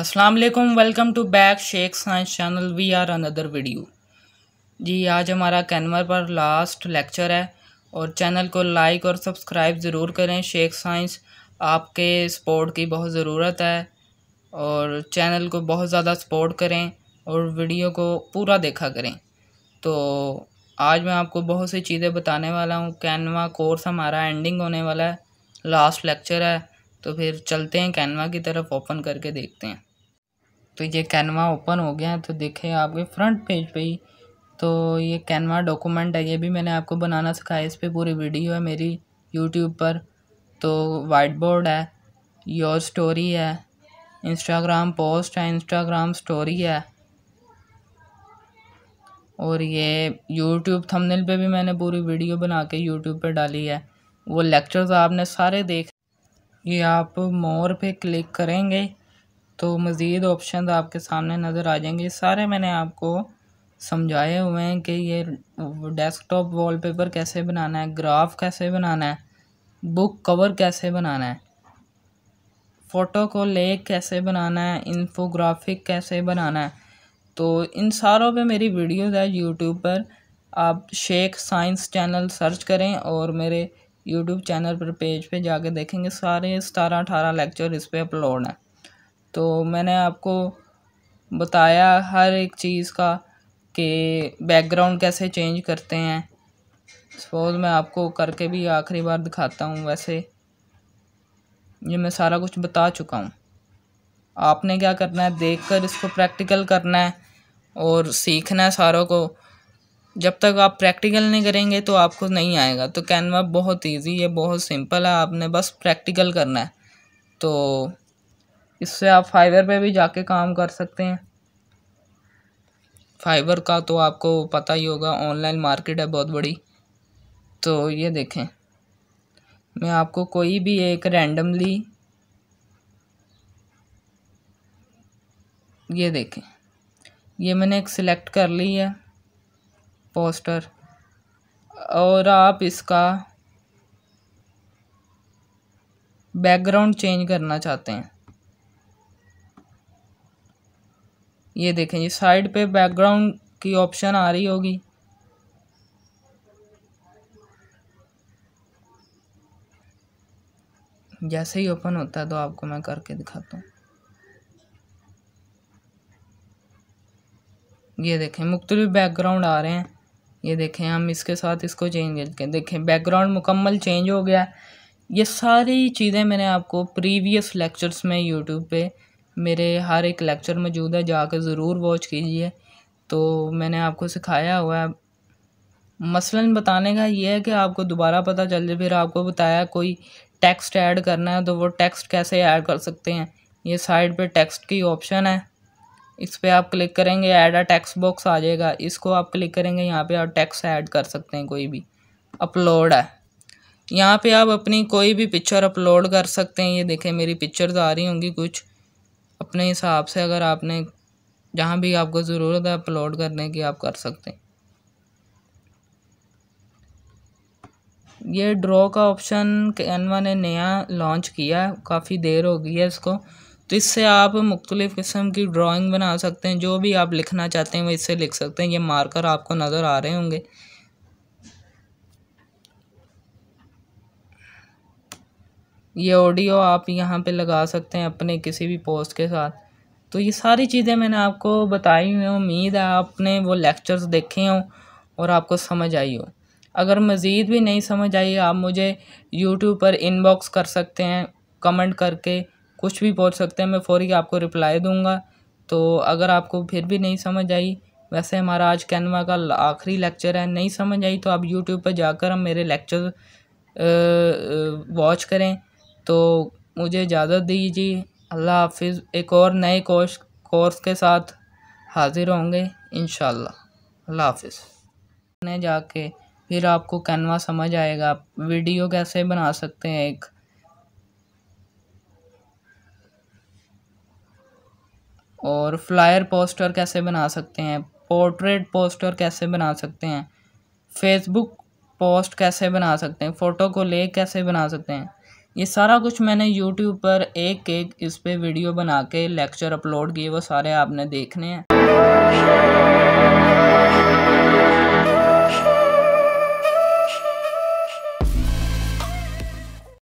Aslam welcome to back Shaikh science channel we are another video जी आज हमारा कैनवर पर लास्ट लेक्चर है और चैनल को लाइक और सब्सक्राइब ज़रूर करें शेख साइंस आपके सपोर्ट की बहुत ज़रूरत है और चैनल को बहुत ज़्यादा सपोर्ट करें और वीडियो को पूरा देखा करें तो आज मैं आपको बहुत सी चीज़ें बताने वाला हूँ कैनवा कोर्स हमारा एंडिंग होने वाला है लास्ट लेक्चर है तो फिर चलते हैं कैनवा की तरफ ओपन करके देखते हैं तो ये कैनवा ओपन हो गया है तो देखें आपके फ्रंट पेज पे ही तो ये कैनवा डॉक्यूमेंट है ये भी मैंने आपको बनाना सिखाया इस पर पूरी वीडियो है मेरी यूट्यूब पर तो वाइट बोर्ड है योर स्टोरी है इंस्टाग्राम पोस्ट है इंस्टाग्राम स्टोरी है और ये यूट्यूब थंबनेल पे भी मैंने पूरी वीडियो बना के यूट्यूब पे डाली है वो लेक्चर्स आपने सारे देख ये आप मोर पे क्लिक करेंगे तो मज़ीद ऑप्शन आपके सामने नज़र आ जाएंगे सारे मैंने आपको समझाए हुए हैं कि ये डेस्कटॉप वॉलपेपर कैसे बनाना है ग्राफ कैसे बनाना है बुक कवर कैसे बनाना है फ़ोटो को ले कैसे बनाना है इन्फोग्राफिक कैसे बनाना है तो इन सारों पे मेरी वीडियोस है यूट्यूब पर आप शेख साइंस चैनल सर्च करें और मेरे यूट्यूब चैनल पर पेज पे जाके देखेंगे सारे सतारह अठारह लेक्चर इस पर अपलोड हैं तो मैंने आपको बताया हर एक चीज़ का कि बैकग्राउंड कैसे चेंज करते हैं सपोज मैं आपको करके भी आखिरी बार दिखाता हूँ वैसे ये मैं सारा कुछ बता चुका हूँ आपने क्या करना है देखकर इसको प्रैक्टिकल करना है और सीखना है सारों को जब तक आप प्रैक्टिकल नहीं करेंगे तो आपको नहीं आएगा तो कैनवा बहुत इजी है बहुत सिंपल है आपने बस प्रैक्टिकल करना है तो इससे आप फाइबर पे भी जाके काम कर सकते हैं फाइबर का तो आपको पता ही होगा ऑनलाइन मार्केट है बहुत बड़ी तो ये देखें मैं आपको कोई भी एक रैंडमली ये देखें ये मैंने एक सिलेक्ट कर ली है पोस्टर और आप इसका बैकग्राउंड चेंज करना चाहते हैं ये देखें ये साइड पे बैकग्राउंड की ऑप्शन आ रही होगी जैसे ही ओपन होता है तो आपको मैं करके दिखाता हूँ ये देखें मुख्तलिफ बैकग्राउंड आ रहे हैं ये देखें हम इसके साथ इसको चेंज करके देखें बैकग्राउंड मुकम्मल चेंज हो गया ये सारी चीज़ें मैंने आपको प्रीवियस लेक्चर्स में यूट्यूब पे मेरे हर एक लेक्चर मौजूद है जाकर ज़रूर वॉच कीजिए तो मैंने आपको सिखाया हुआ है मसलन बताने का ये है कि आपको दोबारा पता चल जाए फिर आपको बताया कोई टेक्स्ट ऐड करना है तो वो टेक्स्ट कैसे ऐड कर सकते हैं ये साइड पे टेक्स्ट की ऑप्शन है इस पर आप क्लिक करेंगे ऐड अ टैक्स बॉक्स आ जाएगा इसको आप क्लिक करेंगे यहाँ पे आप टेक्स्ट ऐड कर सकते हैं कोई भी अपलोड है यहाँ पे आप अपनी कोई भी पिक्चर अपलोड कर सकते हैं ये देखें मेरी पिक्चर आ रही होंगी कुछ अपने हिसाब से अगर आपने जहाँ भी आपको ज़रूरत है अपलोड करने की आप कर सकते हैं ये ड्रॉ का ऑप्शन कैनवा ने नया लॉन्च किया काफ़ी देर हो गई है इसको तो इससे आप मुख्तलिफ़ किस्म की ड्राइंग बना सकते हैं जो भी आप लिखना चाहते हैं वो इससे लिख सकते हैं ये मार्कर आपको नज़र आ रहे होंगे ये ऑडियो आप यहाँ पे लगा सकते हैं अपने किसी भी पोस्ट के साथ तो ये सारी चीज़ें मैंने आपको बताई हुई हैं उम्मीद है आपने वो लेक्चर्स देखे हों और आपको समझ आई हो अगर मज़ीद भी नहीं समझ आई आप मुझे यूट्यूब पर इनबॉक्स कर सकते हैं कमेंट करके कुछ भी बोल सकते हैं मैं फ़ौरी आपको रिप्लाई दूँगा तो अगर आपको फिर भी नहीं समझ आई वैसे हमारा आज कैनवा का आखिरी लेक्चर है नहीं समझ आई तो आप यूट्यूब पर जाकर हम मेरे लेक्चर वॉच करें तो मुझे इजाज़त दीजिए अल्लाह हाफिज़ एक और नए कोर्स कोर्स के साथ हाज़िर होंगे इन अल्लाह हाफिज़ ने जाके फिर आपको कैनवा समझ आएगा वीडियो कैसे बना सकते हैं एक और फ्लायर पोस्टर कैसे बना सकते हैं पोर्ट्रेट पोस्टर कैसे बना सकते हैं फेसबुक पोस्ट कैसे बना सकते हैं फ़ोटो को ले कैसे बना सकते हैं ये सारा कुछ मैंने यूट्यूब पर एक एक इस पर वीडियो बना के लेक्चर अपलोड किए वो सारे आपने देखने हैं